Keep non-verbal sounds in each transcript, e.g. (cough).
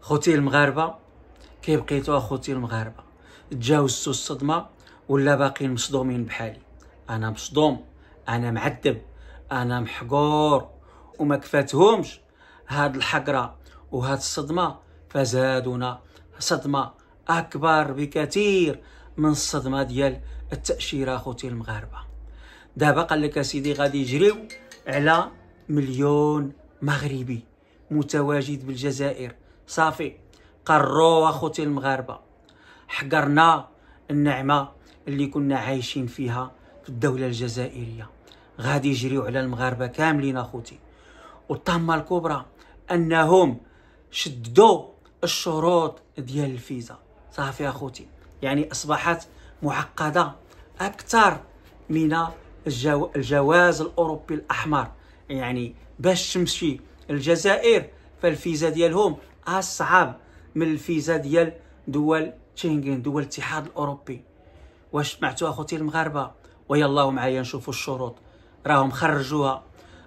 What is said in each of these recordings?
خوتي المغاربه كيبقيتو اخوتي المغاربه تجاوزتو الصدمه ولا باقيين مصدومين بحالي انا مصدوم انا معذب انا محقور وما كفاتهمش هاد الحقره وهاد الصدمه فزادونا صدمه اكبر بكثير من الصدمه ديال التاشيره اخوتي المغاربه دابا قال لك سيدي غادي يجريو على مليون مغربي متواجد بالجزائر صافي قروا اخوتي المغاربه حقرنا النعمه اللي كنا عايشين فيها في الدوله الجزائريه غادي يجريو على المغاربه كاملين اخوتي والطامه الكبرى انهم شددوا الشروط ديال الفيزا صافي اخوتي يعني اصبحت معقده اكثر من الجو... الجواز الاوروبي الاحمر يعني باش تمشي الجزائر فالفيزا ديالهم اصعب من الفيزا ديال دول تشينغين دول الاتحاد الاوروبي واش سمعتوا اخوتي المغاربه ويلاه معايا نشوفوا الشروط راهم خرجوها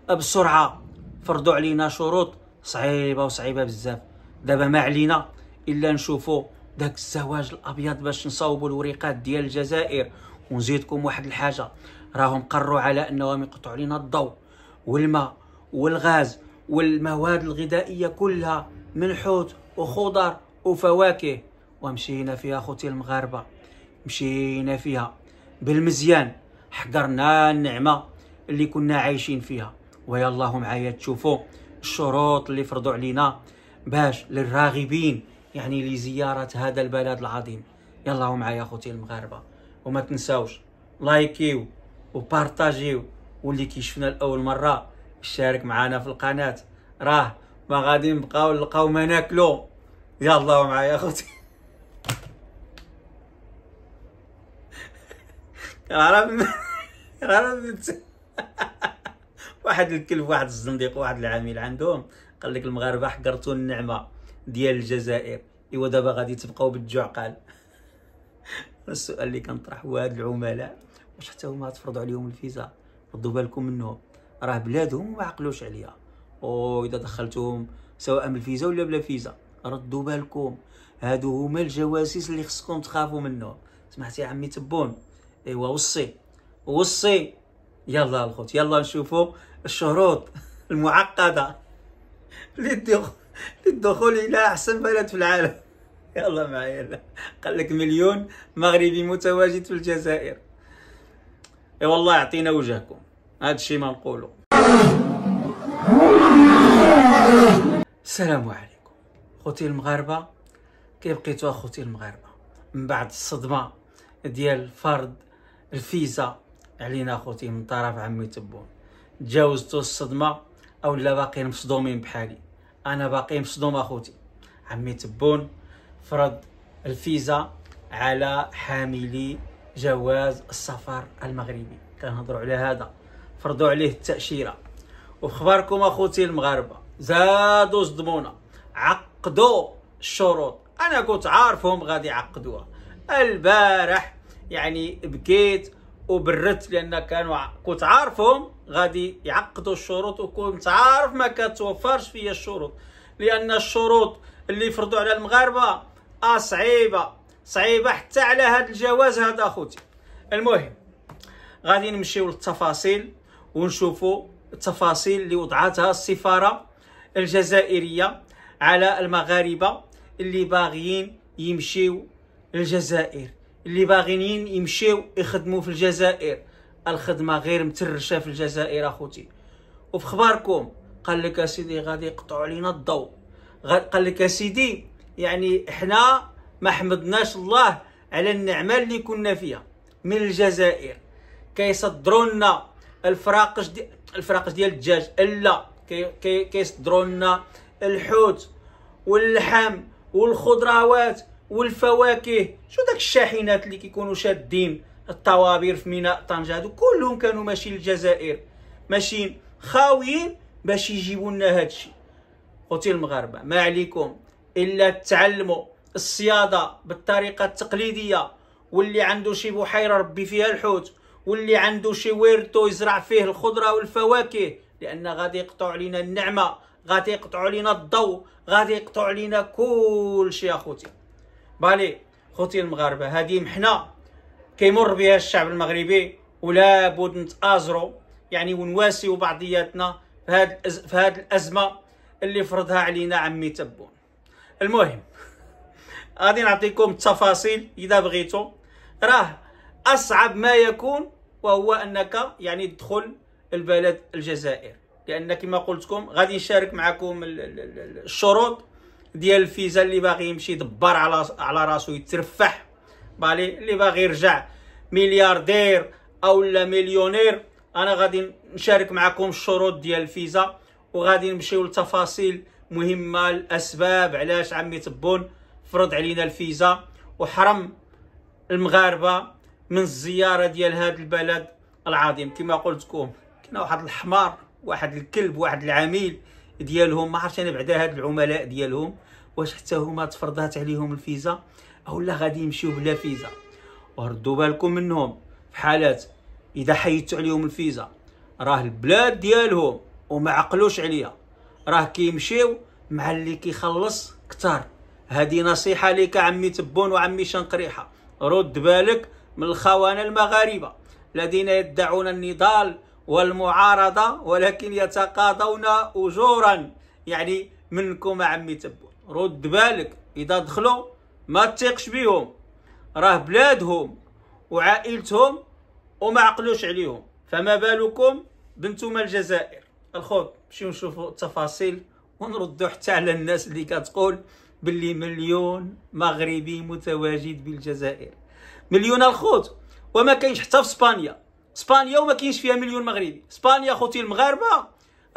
بسرعه فرضوا علينا شروط صعيبه وصعيبه بزاف دابا ما علينا الا نشوفوا داك الزواج الابيض باش نصاوبوا الوريقات ديال الجزائر ونزيدكم واحد الحاجه راهم قروا على انهم يقطعوا علينا الضوء والماء والغاز والمواد الغذائيه كلها من حوت وخضر وفواكه ومشينا فيها خوتي المغاربه مشينا فيها بالمزيان حقرنا النعمه اللي كنا عايشين فيها ويا الله معايا تشوفوا الشروط اللي فرضوا علينا باش للراغبين يعني لزياره هذا البلد العظيم يلا معايا خوتي المغاربه وما تنساوش لايكيو وبارطاجيو واللي كيشوفنا لاول مره شارك معنا في القناه راه ما غادي نبقاو نلقاو ما ناكلو يلاه معايا اخوتي كنعرف كنعرف واحد الكلب واحد الزنديق واحد العميل عندهم قال لك المغاربه حقرتوا النعمه ديال الجزائر ايوا دابا غادي تبقاو بالجوع قال السؤال اللي كنطرح هو هاد العملاء واش حتى هما تفرضوا عليهم الفيزا ردوا بالكم منهم راه بلادهم ما عقلوش عليها واذا دخلتهم سواء بالفيزا ولا بلا فيزا ردوا بالكم هادو هما الجواسيس اللي خصكم تخافوا منهم سمعتي عمي تبون ايوا وصي وصي يلا الخوت يلا نشوفوا الشروط المعقده للدخول الى احسن بلد في العالم (laughs) يلا معايا قال لك مليون مغربي متواجد في الجزائر اي والله يعطينا وجهكم هذا الشيء ما نقوله السلام عليكم خوتي المغاربه كيف بقيتوا اخوتي المغاربه من بعد الصدمه ديال فرض الفيزا علينا اخوتي من طرف عمي تبون تجاوزتوا الصدمه او لا باقيين مصدومين بحالي انا باقي مصدوم اخوتي عمي تبون فرض الفيزا على حاملي جواز السفر المغربي كنهضروا على هذا فرضوا عليه التاشيره وخبركم اخوتي المغاربه زادوا صدمونا عقدوا الشروط انا كنت عارفهم غادي يعقدوها البارح يعني بكيت وبرت لان كانوا كنت عارفهم غادي يعقدوا الشروط وكنت عارف ما كتوفرش فيا الشروط لان الشروط اللي فرضوا على المغاربه اه صعيبه صعيبه حتى على هذا الجواز هذا اخوتي المهم غادي نمشيو للتفاصيل ونشوفوا التفاصيل اللي وضعتها السفاره الجزائريه على المغاربه اللي باغيين يمشيو للجزائر اللي باغيين يمشيو يخدموا في الجزائر الخدمه غير مترشه في الجزائر اخوتي وفي خباركم قال لك سيدي غادي يقطعوا علينا الضوء قال لك سيدي يعني احنا ما حمدناش الله على النعمه اللي كنا فيها من الجزائر كيصدروا لنا الفراقش دي الفراقش ديال الدجاج الا كيصدروا لنا الحوت واللحم والخضروات والفواكه شو داك الشاحنات اللي كيكونوا شادين الطوابير في ميناء طنجه هادو كلهم كانوا ماشيين للجزائر ماشيين خاويين باش يجيبوا لنا هادشي خوتي المغاربه ما عليكم الا تعلموا الصياده بالطريقه التقليديه واللي عنده شي بحيره ربي فيها الحوت واللي عنده شي ويرتو يزرع فيه الخضره والفواكه لان غادي يقطعوا علينا النعمه غادي يقطعوا علينا الضوء غادي يقطعوا علينا كل شيء اخوتي بالي خوتي المغاربه هذه محنه كيمر بها الشعب المغربي ولا بد نتازروا يعني ونواسيو بعضياتنا في هاد في هاد الازمه اللي فرضها علينا عمي تبون المهم (laughs) غادي نعطيكم التفاصيل اذا بغيتو راه اصعب ما يكون وهو انك يعني تدخل البلد الجزائر لان كما قلتكم غادي نشارك معكم الشروط ديال الفيزا اللي باغي يمشي يدبر على على راسو يترفح بالي اللي باغي يرجع ملياردير او لا مليونير انا غادي نشارك معكم الشروط ديال الفيزا وغادي نمشيو لتفاصيل مهمه الاسباب علاش عمي تبون فرض علينا الفيزا وحرم المغاربه من الزياره ديال هذا البلد العظيم كما قلت لكم حنا واحد الحمار واحد الكلب واحد العميل ديالهم ما عرفتش انا بعدا هاد العملاء ديالهم واش حتى هما تفرضات عليهم الفيزا اولا غادي يمشيو بلا فيزا وردوا بالكم منهم في حالات اذا حيدتوا عليهم الفيزا راه البلاد ديالهم وما عقلوش عليها راه كيمشيو مع اللي كيخلص كثار هذه نصيحه ليك عمي تبون وعمي شنقريحه رد بالك من الخونه المغاربه الذين يدعون النضال والمعارضة ولكن يتقاضون أجورا يعني منكم عمي تبون رد بالك إذا دخلوا ما تثقش بهم راه بلادهم وعائلتهم وما عقلوش عليهم فما بالكم بنتم الجزائر الخوت نمشيو نشوفوا التفاصيل ونردوا حتى على الناس اللي كتقول باللي مليون مغربي متواجد بالجزائر مليون الخوت وما كاينش حتى في اسبانيا اسبانيا وما كاينش فيها مليون مغربي اسبانيا خوتي المغاربه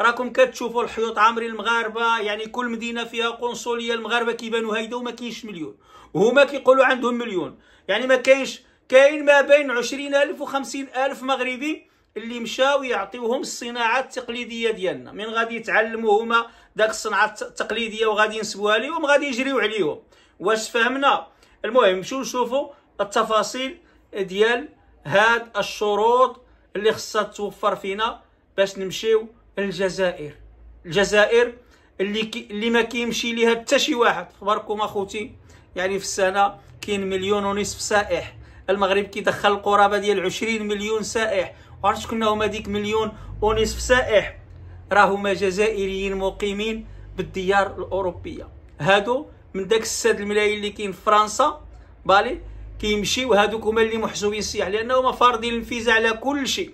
راكم كتشوفوا الحيوط عامرين المغاربه يعني كل مدينه فيها قنصليه المغاربه كيبانوا هيدا وما كاينش مليون وهما كيقولوا عندهم مليون يعني ما كاينش كاين ما بين 20000 و 50000 مغربي اللي مشاو يعطيوهم الصناعه التقليديه ديالنا من غادي يتعلموا هما داك الصناعه التقليديه وغادي ينسبوها ليهم غادي يجريو عليهم واش فهمنا المهم مشيو نشوفوا التفاصيل ديال هاد الشروط اللي خصها توفر فينا باش نمشيو للجزائر الجزائر اللي كي اللي ما كيمشي ليها حتى شي واحد خبركم اخوتي يعني في السنه كاين مليون ونصف سائح المغرب كيدخل القرابه ديال 20 مليون سائح وعرفت شكون هما ديك مليون ونصف سائح راهما جزائريين مقيمين بالديار الاوروبيه هادو من داك السد الملايين اللي كاين في فرنسا بالي كيمشيو هادوك هما اللي محسوبين السياح لانهم فارضين الفيزا على كل شيء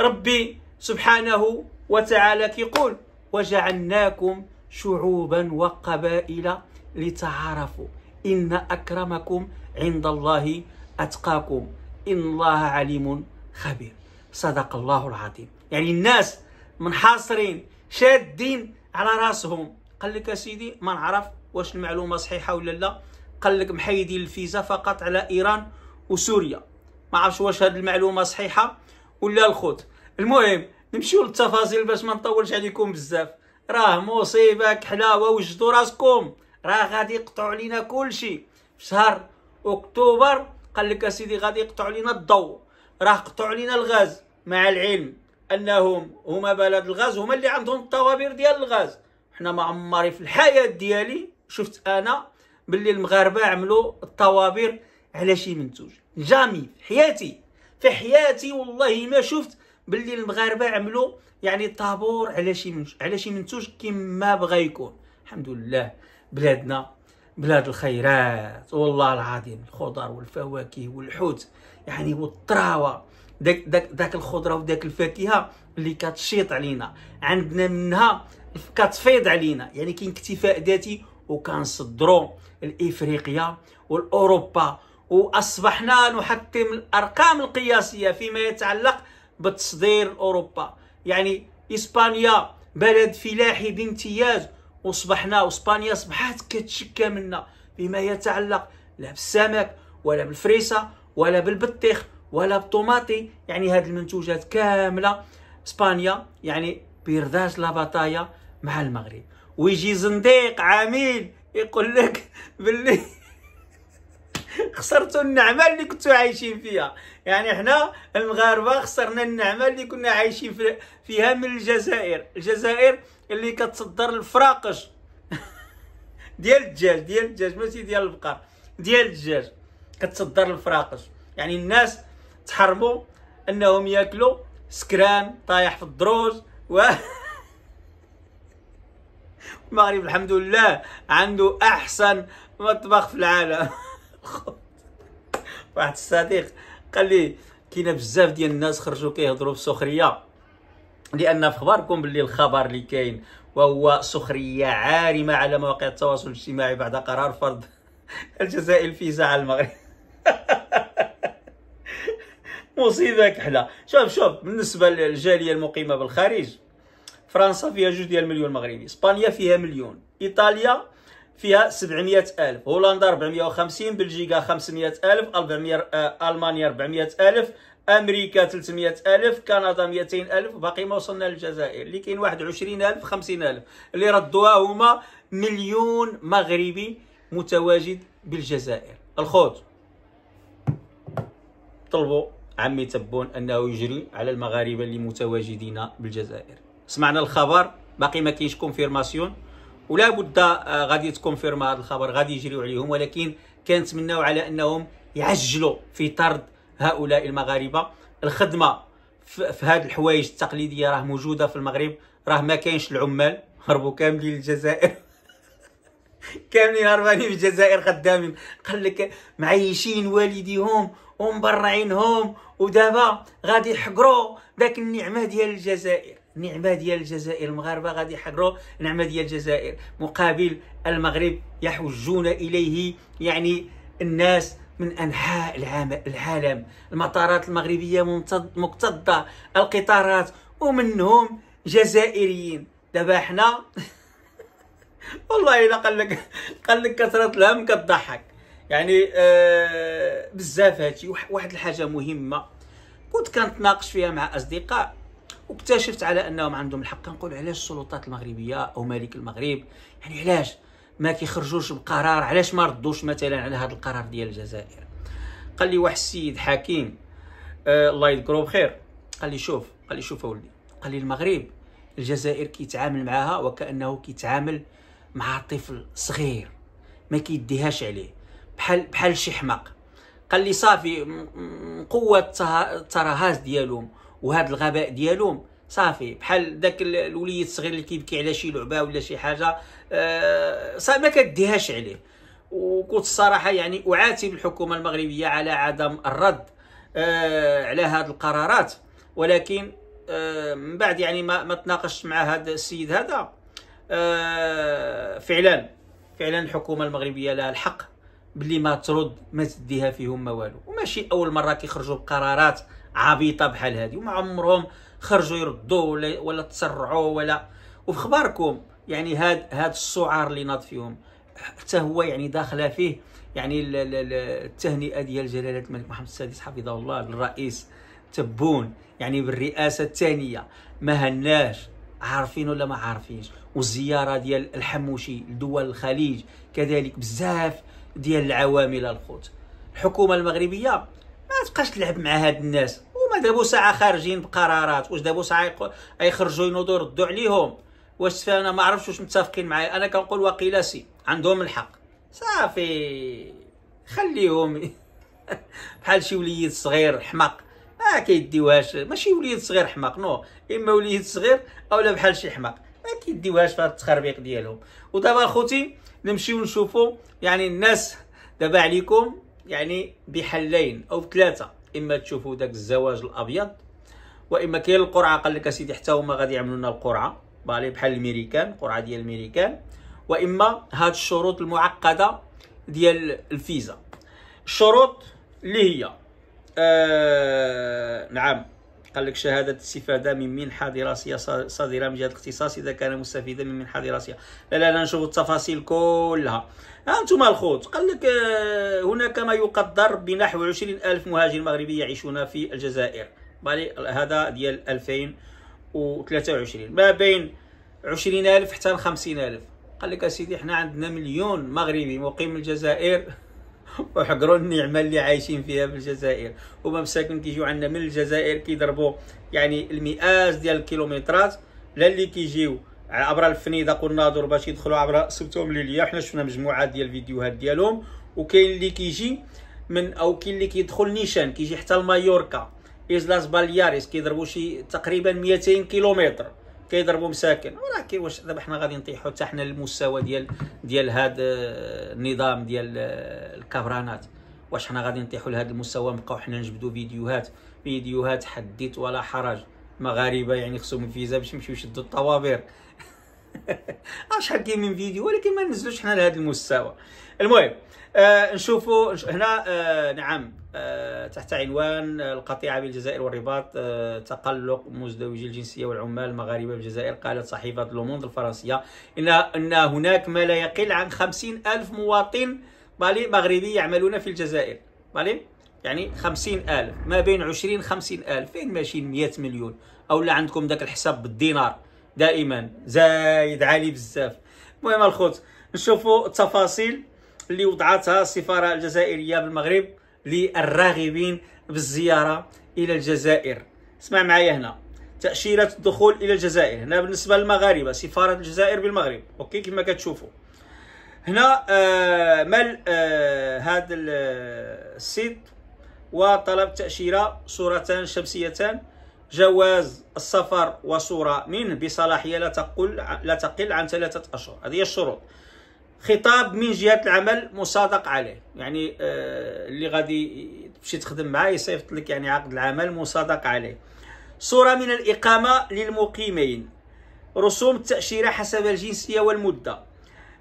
ربي سبحانه وتعالى كيقول وجعلناكم شعوبا وقبائل لتعارفوا ان اكرمكم عند الله اتقاكم ان الله عليم خبير صدق الله العظيم يعني الناس منحاصرين شادين على راسهم قال لك سيدي ما نعرف واش المعلومه صحيحه ولا لا قال لك محيدين الفيزا فقط على ايران وسوريا ما عرفش واش هذه المعلومه صحيحه ولا الخوت المهم نمشيو للتفاصيل باش ما نطولش عليكم بزاف راه مصيبه كحلاوه وجدوا راسكم راه غادي يقطعوا علينا كلشي في شهر اكتوبر قال لك اسيدي غادي يقطعوا علينا الضوء راه قطعوا علينا الغاز مع العلم انهم هما بلد الغاز هما اللي عندهم الطوابير ديال الغاز حنا ما عمري في الحياه ديالي شفت انا باللي المغاربه عملوا الطوابير على شي منتوج جامي في حياتي في حياتي والله ما شفت باللي المغاربه عملوا يعني طابور على شي منتوج على شي منتوج كما بغى يكون الحمد لله بلادنا بلاد الخيرات والله العظيم الخضر والفواكه والحوت يعني والطراوه داك داك داك الخضره وداك الفاكهه اللي كتشيط علينا عندنا منها كتفيض علينا يعني كاين اكتفاء ذاتي وكنصدروا لافريقيا والاوروبا واصبحنا نحطم الارقام القياسيه فيما يتعلق بتصدير اوروبا يعني اسبانيا بلد فلاحي بامتياز وصبحنا واسبانيا اصبحت كتشكى منا بما يتعلق لا بالسمك ولا بالفريسه ولا بالبطيخ ولا بالطوماطي يعني هذه المنتوجات كامله اسبانيا يعني بيرداج لا مع المغرب ويجي زنديق عميل يقول لك باللي خسرتوا النعمه اللي كنتوا عايشين فيها يعني حنا المغاربه خسرنا النعمه اللي كنا عايشين فيها من الجزائر الجزائر اللي كتصدر الفراقش (laughs) ديال الدجاج ديال الدجاج ماشي ديال البقر ديال الدجاج كتصدر الفراقش يعني الناس تحرموا انهم ياكلوا سكران طايح في الدروج و (laughs) المغرب الحمد لله عنده احسن مطبخ في العالم (laughs) واحد الصديق قال لي كاينه بزاف ديال الناس خرجوا كيهضروا بسخريه لان في خبركم باللي الخبر اللي كاين وهو سخريه عارمه على مواقع التواصل الاجتماعي بعد قرار فرض (laughs) الجزائر الفيزا على المغرب (laughs) مصيبه كحله شوف شوف بالنسبه للجاليه المقيمه بالخارج فرنسا فيها جوج ديال مليون مغربي اسبانيا فيها مليون ايطاليا فيها 700 ألف هولندا 450 بلجيكا 500 ألف آه، ألمانيا 400 ألف امريكا 300 الف كندا 200 الف باقي ما وصلنا للجزائر اللي كاين 21 الف 50 الف اللي ردوها هما مليون مغربي متواجد بالجزائر الخوت طلبوا عمي تبون انه يجري على المغاربه اللي متواجدين بالجزائر سمعنا الخبر باقي ما كاينش كونفيرماسيون ولا بد آه، غادي تكونفيرما هذا الخبر غادي يجريو عليهم ولكن كنتمناو على انهم يعجلوا في طرد هؤلاء المغاربه الخدمه في هاد الحوايج التقليديه راه موجوده في المغرب راه ما كاينش العمال هربوا كاملين للجزائر (laughs) كاملين هربانين في الجزائر خدامين قال لك معيشين والديهم ومبرعينهم ودابا غادي يحقروا داك النعمه ديال الجزائر نعمه ديال الجزائر المغاربه غادي يحقروا نعمه ديال الجزائر مقابل المغرب يحجون اليه يعني الناس من انحاء العالم المطارات المغربيه مكتظه القطارات ومنهم جزائريين دابا حنا (laughs) والله الا قال لك قال لك كثره الهم كتضحك يعني آه بزاف هادشي واحد الحاجه مهمه كنت كنتناقش فيها مع اصدقاء واكتشفت على انهم عندهم الحق كنقول علاش السلطات المغربيه او ملك المغرب يعني علاش ما كيخرجوش بقرار علاش ما ردوش مثلا على هذا القرار ديال الجزائر قال لي واحد السيد حكيم آه الله يذكره بخير قال لي شوف قال لي شوف اولدي قال لي المغرب الجزائر كيتعامل معها وكانه كيتعامل مع طفل صغير ما كيديهاش عليه بحال بحال شي حماق قال لي صافي قوه الترهاس ديالهم وهذا الغباء ديالهم صافي بحال داك الوليد الصغير اللي كيبكي على شي لعبه ولا شي حاجه آه صافي ما كديهاش عليه وكنت الصراحه يعني اعاتب الحكومه المغربيه على عدم الرد آه على هذه القرارات ولكن آه من بعد يعني ما, ما تناقشت مع هذا السيد هذا آه فعلا فعلا الحكومه المغربيه لها الحق بلي ما ترد ما تديها فيهم ما والو وماشي اول مره كيخرجوا بقرارات عبيطه بحال هذه وما عمرهم خرجوا يردوا ولا ولا تسرعوا ولا وفي خباركم يعني هاد هاد السعار اللي ناض فيهم حتى هو يعني داخله فيه يعني التهنئه ديال جلاله الملك محمد السادس حفظه الله للرئيس تبون يعني بالرئاسه الثانيه ما هناش عارفين ولا ما عارفينش والزياره ديال الحموشي لدول الخليج كذلك بزاف ديال العوامل الخوت الحكومه المغربيه ما تبقاش تلعب مع هاد الناس دابو ساعه خارجين بقرارات واش دابو ساعه يخرجوا ينوضوا يردوا عليهم واش انا ما عرفتش واش متفقين معايا انا كنقول وقيل سي عندهم الحق صافي خليهم (laughs) بحال شي وليد صغير حماق ما كيديوهاش ماشي وليد صغير حماق نو اما وليد صغير اولا بحال شي حماق ما كيديوهاش في التخربيق ديالهم ودابا خوتي نمشيو نشوفوا يعني الناس دابا عليكم يعني بحلين او بثلاثه اما تشوفوا داك الزواج الابيض واما كاين القرعه قال لك اسيدي حتى هما غادي يعملوا لنا القرعه بالي بحال الميريكان قرعه ديال الميريكان واما هاد الشروط المعقده ديال الفيزا الشروط اللي هي آه نعم قال لك شهادة استفادة من منحة دراسية صادرة من جهة الاختصاص إذا كان مستفيدا من منحة دراسية لا لا لا نشوف التفاصيل كلها أنتم الخوت قال لك آه، هناك ما يقدر بنحو عشرين ألف مهاجر مغربي يعيشون في الجزائر هذا ديال 2023 ما بين عشرين ألف حتى خمسين ألف قال لك أسيدي حنا عندنا مليون مغربي مقيم الجزائر وحقروا النعمه اللي عايشين فيها في الجزائر هما مساكن كيجيو عندنا من الجزائر كيضربوا يعني المئات ديال الكيلومترات لا اللي كيجيو عبر الفنيده والناظور باش يدخلوا عبر سبتهم ليليا حنا شفنا مجموعات ديال الفيديوهات ديالهم وكاين اللي كيجي من او كاين اللي كيدخل نيشان كيجي حتى لمايوركا ايزلاس بالياريس كيضربوا شي تقريبا 200 كيلومتر كيضربوا مساكن ولكن واش دابا حنا غادي نطيحوا حتى حنا للمستوى ديال ديال هذا آه، النظام ديال آه، الكبرانات واش حنا غادي نطيحوا لهذا المستوى نبقاو حنا نجبدوا فيديوهات فيديوهات حديت ولا حرج مغاربه يعني خصهم الفيزا باش يمشيو يشدوا الطوابير (laughs) شحال كاين من فيديو ولكن ما ننزلوش حنا لهذا المستوى المهم آه نشوفوا هنا آه نعم آه تحت عنوان eh, القطيعه بالجزائر والرباط آه تقلق مزدوجي الجنسيه والعمال المغاربه بالجزائر قالت صحيفه لوموند الفرنسيه ان ان هناك ما لا يقل عن خمسين الف مواطن بالي مغربي يعملون في الجزائر بالي يعني خمسين ألف ما بين عشرين خمسين ألف فين ماشيين مئة مليون أو لا عندكم ذاك الحساب بالدينار دائما زايد عالي بزاف المهم الخوت نشوفوا التفاصيل اللي وضعتها السفاره الجزائريه بالمغرب للراغبين بالزياره الى الجزائر اسمع معايا هنا تاشيره الدخول الى الجزائر هنا بالنسبه للمغاربه سفاره الجزائر بالمغرب اوكي كما كتشوفوا هنا آه مال آه هذا آه، السيت وطلب تاشيره صورتان شمسيتان جواز السفر وصورة منه بصلاحية لا تقل لا تقل عن ثلاثة أشهر هذه الشروط خطاب من جهة العمل مصادق عليه يعني آه، اللي غادي تمشي تخدم معاه يصيفط لك يعني عقد العمل مصادق عليه صورة من الإقامة للمقيمين رسوم التأشيرة حسب الجنسية والمدة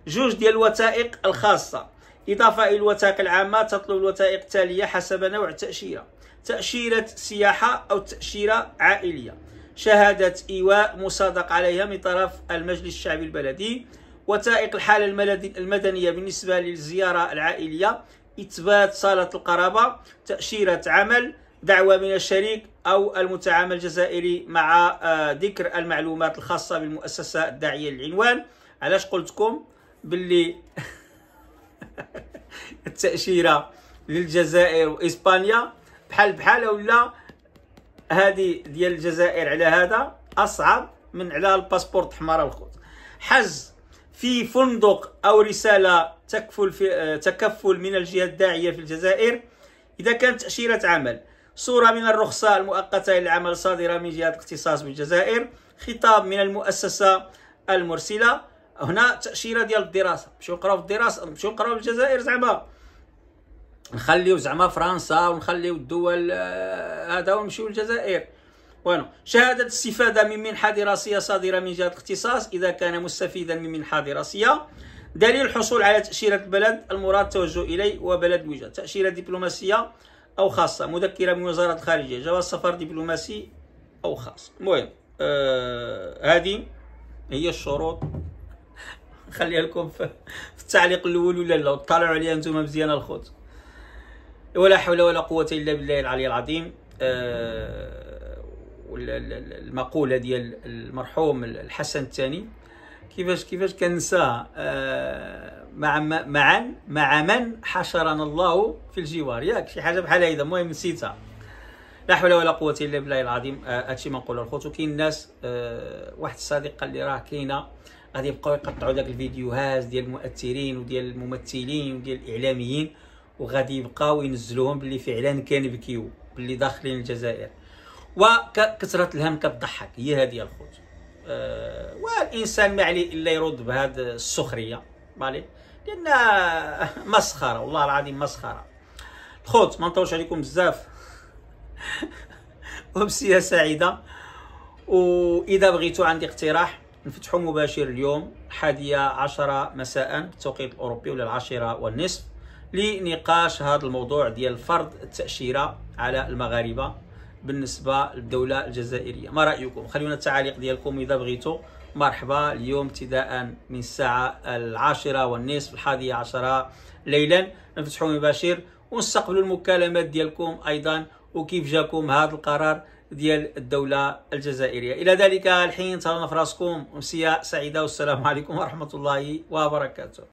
جوج ديال الوثائق الخاصة إضافة إلى الوثائق العامة تطلب الوثائق التالية حسب نوع التأشيرة تأشيرة سياحة أو تأشيرة عائلية شهادة إيواء مصادق عليها من طرف المجلس الشعبي البلدي وثائق الحالة المدنية بالنسبة للزيارة العائلية إثبات صالة القرابة تأشيرة عمل دعوة من الشريك أو المتعامل الجزائري مع آه، ذكر المعلومات الخاصة بالمؤسسة الداعية للعنوان علاش قلتكم باللي (laughs) التأشيرة للجزائر وإسبانيا بحال بحال ولا هذه ديال الجزائر على هذا اصعب من على الباسبورت حمار الخوت حجز في فندق او رساله تكفل في آه، تكفل من الجهه الداعيه في الجزائر اذا كانت تاشيره عمل صوره من الرخصه المؤقته للعمل صادره من جهه الاختصاص بالجزائر خطاب من المؤسسه المرسله هنا تاشيره ديال الدراسه مشيو نقراو في الدراسه مشيو نقراو في الجزائر زعما نخليو زعما فرنسا ونخليو الدول آه، هذا ونمشيو للجزائر وانو شهادة استفادة من منحة دراسية صادرة من جهة الاختصاص إذا كان مستفيدا من منحة دراسية دليل الحصول على تأشيرة بلد المراد التوجه إليه وبلد وجهة تأشيرة دبلوماسية أو خاصة مذكرة من وزارة الخارجية جواز سفر دبلوماسي أو خاص المهم آه هذه هي الشروط نخليها (laughs) لكم في التعليق الأول ولا لا طالعوا عليها نتوما مزيان الخوت ولا حول ولا قوه الا بالله العلي العظيم آه، المقوله ديال المرحوم الحسن الثاني كيفاش كيفاش كنساها مع مع مع من حشرنا الله في الجوار ياك شي حاجه بحال هيدا المهم نسيتها لا حول ولا قوه الا بالله العظيم آه، هادشي ما نقولوا الخوت وكاين الناس آه، واحد الصديق قال لي راه كاينه غادي يبقاو يقطعوا داك الفيديوهات ديال المؤثرين وديال الممثلين وديال الاعلاميين وغادي يبقاو ينزلوهم باللي فعلا كنبكيو باللي داخلين الجزائر وكثره الهم كتضحك هي هذه الخوت أه والانسان ما عليه الا يرد بهذه السخريه مالي لان (laughs) مسخره والله العظيم مسخره الخوت ما نطولش عليكم بزاف امسيه (laughs) سعيده واذا بغيتوا عندي اقتراح نفتحوا مباشر اليوم الحادية عشرة مساء بالتوقيت الأوروبي ولا العاشرة والنصف لنقاش هذا الموضوع ديال فرض التاشيره على المغاربه بالنسبه للدوله الجزائريه ما رايكم خلونا التعاليق ديالكم اذا بغيتوا مرحبا اليوم ابتداء من الساعه العاشره والنصف الحادية عشرة ليلا نفتحوا مباشر ونستقبلوا المكالمات ديالكم ايضا وكيف جاكم هذا القرار ديال الدولة الجزائرية إلى ذلك الحين تهلاو في راسكم أمسية سعيدة والسلام عليكم ورحمة الله وبركاته